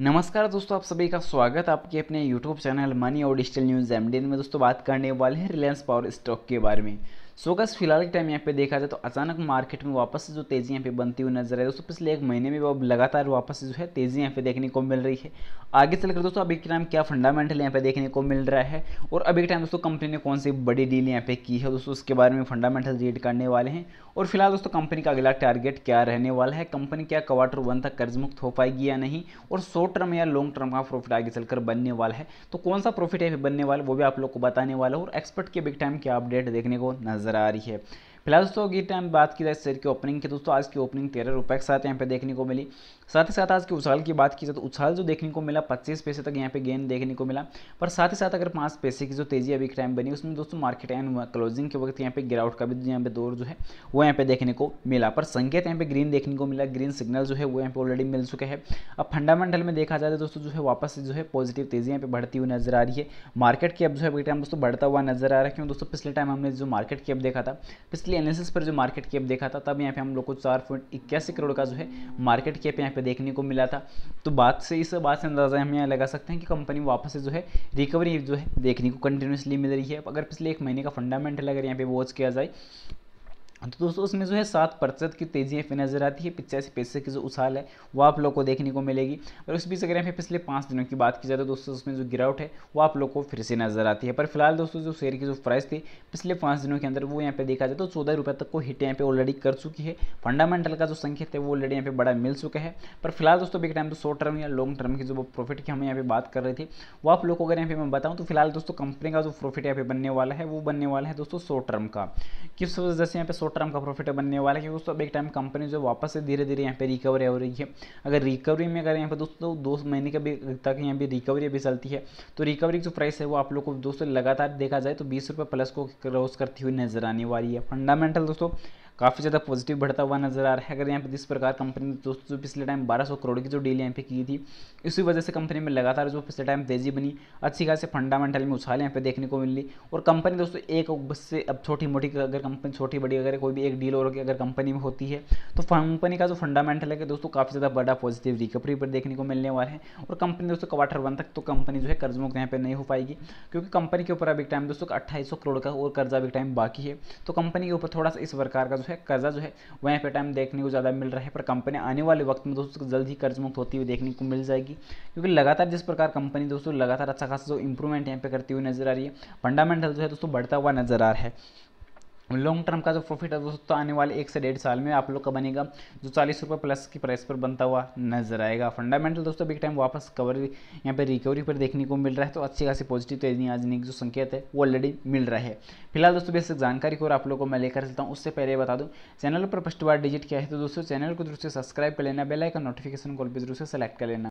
नमस्कार दोस्तों आप सभी का स्वागत आपके अपने YouTube चैनल मनी और डिजिटल न्यूज़ एम में दोस्तों बात करने वाले हैं रिलायंस पावर स्टॉक के बारे में सो गस फिलहाल के टाइम यहाँ पे देखा जाए तो अचानक मार्केट में वापस से जो तेज़ी यहाँ पे बनती हुई नजर आई दोस्तों पिछले एक महीने में अब लगातार वापस से जो है तेज़ी यहाँ पे देखने को मिल रही है आगे चलकर दोस्तों अभी के टाइम क्या फंडामेंटल यहाँ पे देखने को मिल रहा है और अभी के टाइम दोस्तों कंपनी ने कौन सी बड़ी डील यहाँ पे की है दोस्तों उसके बारे में फंडामेंटल रीड करने वाले हैं और फिलहाल दोस्तों कंपनी का अगला टारगेट क्या रहने वाला है कंपनी क्या क्वार्टर वन तक कर्ज मुक्त हो पाएगी या नहीं और शॉर्ट टर्म या लॉन्ग टर्म का प्रॉफिट आगे चलकर बनने वाला है तो कौन सा प्रॉफिट यहाँ पे बनने वाला वो भी आप लोग को बताने वाला और एक्सपर्ट के बिग टाइम क्या अपडेट देखने को नजर नज़र आ रही है फिलहाल दोस्तों की टाइम बात की जाए शेयर की ओपनिंग की दोस्तों आज की ओपनिंग तेरह रुपए के साथ यहाँ पे देखने को मिली साथ ही साथ आज की उछाल की बात की जाए तो उछाल जो देखने को मिला पच्चीस पैसे तक यहाँ पे गेन देखने को मिला पर साथ ही साथ अगर पाँच पैसे की जो तेजी अभी टाइम बनी उसमें दोस्तों मार्केट एंड क्लोजिंग के वक्त यहाँ पे गिरावट का भी यहाँ पे दौर जो है वो यहाँ पे देखने को मिला पर संकेत यहाँ पे ग्रीन देखने को मिला ग्रीन सिग्नल जो है वो यहाँ पे ऑलरेडी मिल चुके हैं अब फंडामेंटल में देखा जाए तो दोस्तों जो है वापस जो है पॉजिटिव तेजी यहाँ पे बढ़ती हुई नजर आ रही है मार्केट की अब जो है अभी टाइम दोस्तों बढ़ता हुआ नजर आ रहा है क्योंकि दोस्तों पिछले टाइम हमने जो मार्केट की अब देखा था पिछले एनालिसिस पर जो मार्केट कैप देखा था तब यहाँ पे हम लोग को चार पॉइंट इक्यासी करोड़ का जो है मार्केट कैप यहाँ पे देखने को मिला था तो बात से इस बात से अंदाजा हम यहाँ लगा सकते हैं कि कंपनी वापस से जो है रिकवरी जो है देखने को कंटिन्यूसली मिल रही है अगर पिछले एक महीने का फंडामेंटल अगर यहाँ पे वॉच किया जाए तो दोस्तों उसमें जो है सात प्रतिशत की तेजी पर नज़र आती है पिचासी पैसे की जो उछाल है वो आप लोग को देखने को मिलेगी और उस बीच अगर यहाँ पे पिछले पाँच दिनों की बात की जाए तो दोस्तों उसमें जो गिरावट है वो आप लोग को फिर से नज़र आती है पर फिलहाल दोस्तों जो शेयर की जो प्राइस थी पिछले पाँच दिनों के अंदर वो यहाँ पे देखा जाए तो चौदह रुपये तक को हिट यहाँ पर ऑलरेडी कर चुकी है फंडामेंटल का जो संकेत है वो ऑलरेडी यहाँ पर बड़ा मिल चुका है पर फिलहाल दोस्तों बिग टाइम तो शॉर्ट टर्म या लॉन्ग टर्म की जो प्रॉफिट की हम यहाँ पर बात कर रहे थे वो आप लोग को अगर यहाँ पे मैं बताऊँ तो फिलहाल दोस्तों कंपनी का जो प्रॉफिट यहाँ पे बनने वाला है वो बनने वाला है दोस्तों शॉर्ट टर्म का किस वजह से यहाँ पे शॉर्ट टर्म का प्रॉफिट बनने वाला है क्योंकि दोस्तों अब एक टाइम कंपनी जो वापस से धीरे धीरे यहाँ पे रिकवरी हो रही है अगर रिकवरी में अगर यहाँ पे दोस्तों दो महीने के भी तक यहाँ पे रिकवरी अभी चलती है तो रिकवरी जो प्राइस है वो आप लोग को दोस्तों लगातार देखा जाए तो बीस रुपये प्लस को क्रॉस करती हुई नजर आने वाली है फंडामेंटल दोस्तों काफ़ी ज़्यादा पॉजिटिव बढ़ता हुआ नजर आ रहा है अगर यहाँ पे जिस प्रकार कंपनी ने दोस्तों जो पिछले टाइम 1200 करोड़ की जो डील यहाँ पे की थी इसी वजह से कंपनी में लगातार जो पिछले टाइम तेजी बनी अच्छी खासी फंडामेंटल में उछाल यहाँ पे देखने को मिली और कंपनी दोस्तों एक बस से अब छोटी मोटी अगर कंपनी छोटी बड़ी अगर कोई भी एक डील और अगर कंपनी में होती है तो कंपनी का जो फंडामेंटल है दोस्तों काफ़ी ज़्यादा बड़ा पॉजिटिव रिकवरी पर देखने को मिलने वाला है और कंपनी दोस्तों क्वार्टर वन तक तो कंपनी जो है कर्ज मुक्त यहाँ पर नहीं हो पाएगी क्योंकि कंपनी के ऊपर अभी टाइम दोस्तों अट्ठाईस करोड़ का और कर्जा अभी टाइम बाकी है तो कंपनी के ऊपर थोड़ा सा इस प्रकार का जो है कर्जा जो है वह यहाँ पे टाइम देखने को ज़्यादा मिल रहा है पर कंपनी आने वाले वक्त में दोस्तों जल्द ही कर्ज मुक्त होती हुई देखने को मिल जाएगी क्योंकि लगातार जिस प्रकार कंपनी दोस्तों लगातार अच्छा खासा जो इंप्रूवमेंट यहाँ पे करती हुई नजर आ रही है फंडामेंटल जो है दोस्तों बढ़ता हुआ नजर आ रहा है लॉन्ग टर्म का जो प्रॉफिट है दोस्तों आने वाले एक से डेढ़ साल में आप लोग का बनेगा जो चालीस रुपये प्लस की प्राइस पर बनता हुआ नजर आएगा फंडामेंटल दोस्तों बिग टाइम वापस कवर यहाँ पे रिकवरी पर देखने को मिल रहा है तो अच्छी खासी पॉजिटिव तेजी आज जो संकेत है वो ऑलरेडी मिल रहा है फिलहाल दोस्तों बेसिक जानकारी को आप लोग को मैं लेकर चलता हूँ उससे पहले बता दूँ चैनल पर फर्स्ट बार डिजिट किया है तो दोस्तों चैनल को जरूर से सब्सक्राइब कर लेना बेलाइकन नोटिफिकेशन कॉल पर जरूर से सेलेक्ट कर लेना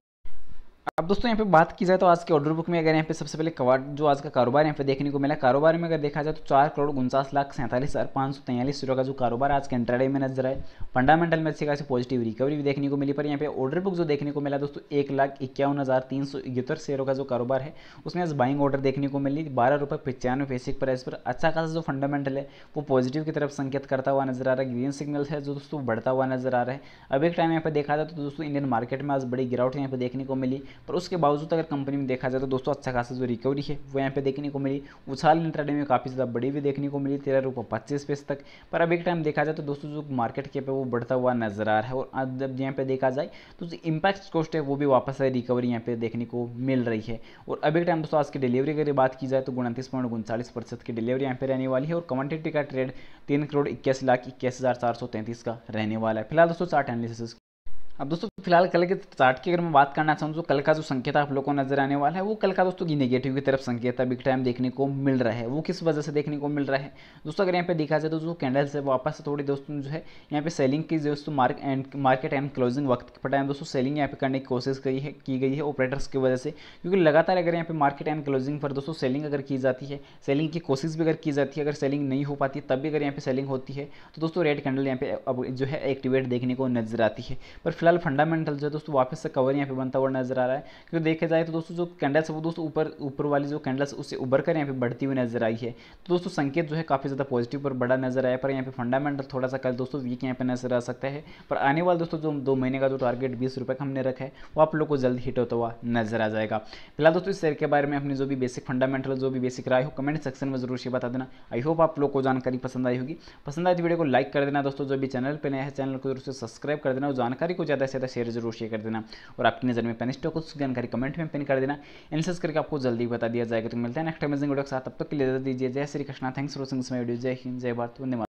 दोस्तों यहाँ पे बात की जाए तो आज के ऑर्डर बुक में अगर यहाँ पे सबसे पहले कवाड़ जो आज का कारोबार यहाँ पे देखने को मिला कारोबार में अगर देखा जाए तो चार करोड़ उनचास लाख सैंतालीस हज़ार पाँच सौ तैंतालीस रुपये का जो कारोबार आज के इंट्राडे में नजर आए फंडामेंटल में अच्छी खास पॉजिटिव रिकवरी भी देखने को मिली पर यहाँ पे ऑर्डर बुक जो देखने को मिला दोस्तों एक लाख इक्यावन हज़ार तीन सौ इकहत्तर शेयरों का जो कारोबार है उसमें आज बाइंग ऑर्डर देखने को मिली बारह रुपये पचानवे फेसिक प्राइस पर अच्छा खासा जो फंडामेंटल है वो पॉजिटिव की तरफ संकेत करता हुआ नजर आ रहा है ग्रीन सिग्नल है जो दोस्तों बढ़ता हुआ नजर आ रहा है अब एक टाइम यहाँ पे देखा जाए तो दोस्तों इंडियन मार्केट में आज बड़ी गिरावट यहाँ पे देखने को मिली पर उसके बावजूद अगर कंपनी में देखा जाए तो दोस्तों अच्छा खासा जो रिकवरी है वो यहाँ पे देखने को मिली उछाल इंटरडे में काफ़ी ज़्यादा बड़ी भी देखने को मिली तेरह रुपये पच्चीस पैसे तक पर अब एक टाइम देखा जाए तो दोस्तों जो मार्केट के पे वो बढ़ता हुआ नजर आ रहा है और जब यहाँ पे देखा जाए तो जो इम्पैक्ट कॉस्ट है वो भी वापस आई रिकवरी यहाँ पे देखने को मिल रही है और अब एक टाइम दोस्तों आज की डिलीवरी अगर बात की जाए तो उनतीस पॉइंट उनचालीस प्रतिशत की डिलीवरी यहाँ पे रहने वाली है और क्वान्टिटी का ट्रेड तीन करोड़ इक्कीस लाख इक्कीस हज़ार चार सौ का रहने वाला है फिलहाल दोस्तों चार्ट एनालिसिस अब दोस्तों फिलहाल कल के चार्ट की अगर मैं बात करना चाहूँ तो कल का जो संकेत आप लोगों को नजर आने वाला है वो कल का दोस्तों की नेगेटिव की तरफ संकेत अभी टाइम देखने को मिल रहा है वो किस वजह से देखने को मिल रहा है दोस्तों अगर यहाँ पे देखा जाए तो जो कैंडल्स है वापस थोड़ी दोस्तों जो है यहाँ पे सेलिंग की दोस्तों mark and market and closing वक्त पर टाइम दोस्तों सेलिंग यहाँ पे करने की कोशिश की है की गई है ऑपरेटर्स की वजह से क्योंकि लगातार अगर यहाँ पे मार्केट एंड क्लोजिंग पर दोस्तों सेलिंग अगर की जाती है सेलिंग की कोशिश भी अगर की जाती है अगर सेलिंग नहीं हो पाती तब भी अगर यहाँ पे सेलिंग होती है तो दोस्तों रेड कैंडल यहाँ पे अब जो है एक्टिवेट देखने को नजर आती है पर फिलहाल फंडामेंटल जो है दोस्तों वापस से कवर यहाँ पे बनता हुआ नजर आ रहा है क्योंकि देखा जाए तो दोस्तों जो कैंडल्स है वो दोस्तों ऊपर ऊपर वाली जो कैंडल्स उससे उभर कर यहाँ पे बढ़ती हुई नजर आई है तो दोस्तों संकेत जो है काफ़ी ज़्यादा पॉजिटिव पर बड़ा नजर आया पर यहाँ पे फंडामेंटल थोड़ा सा कल दोस्तों वीक यहाँ पे नजर आ सकता है पर आने वाले दोस्तों जो दो महीने का जो टारगेट बीस रुपये का हमने रखा है वो आप लोग को जल्द हिट होता हुआ नजर आ जाएगा फिलहाल दोस्तों इस शेयर के बारे में अपनी जो भी बेसिक फंडामेंटल जो भी बेसिक राय हो कमेंट सेक्शन में जरूर से बता देना आई होप आप लोग को जानकारी पसंद आई होगी पसंद आई तो वीडियो को लाइक कर देना दोस्तों जो भी चैनल पर नया है चैनल को जरूर से सब्सक्राइब कर देना और जानकारी को ज़्यादा से ज़्यादा शेयर जरूर शेयर कर देना और आपकी नज़र में पेन स्टॉक उस जानकारी कमेंट में पिन कर देना एंसर्स करके आपको जल्दी बता दिया जाएगा तो मिलता है नेक्स्ट अमेजिंग वीडियो के साथ तब तक के लिए दीजिए जय Shri Krishna thanks for watching this video जय हिंद जय भारत धन्यवाद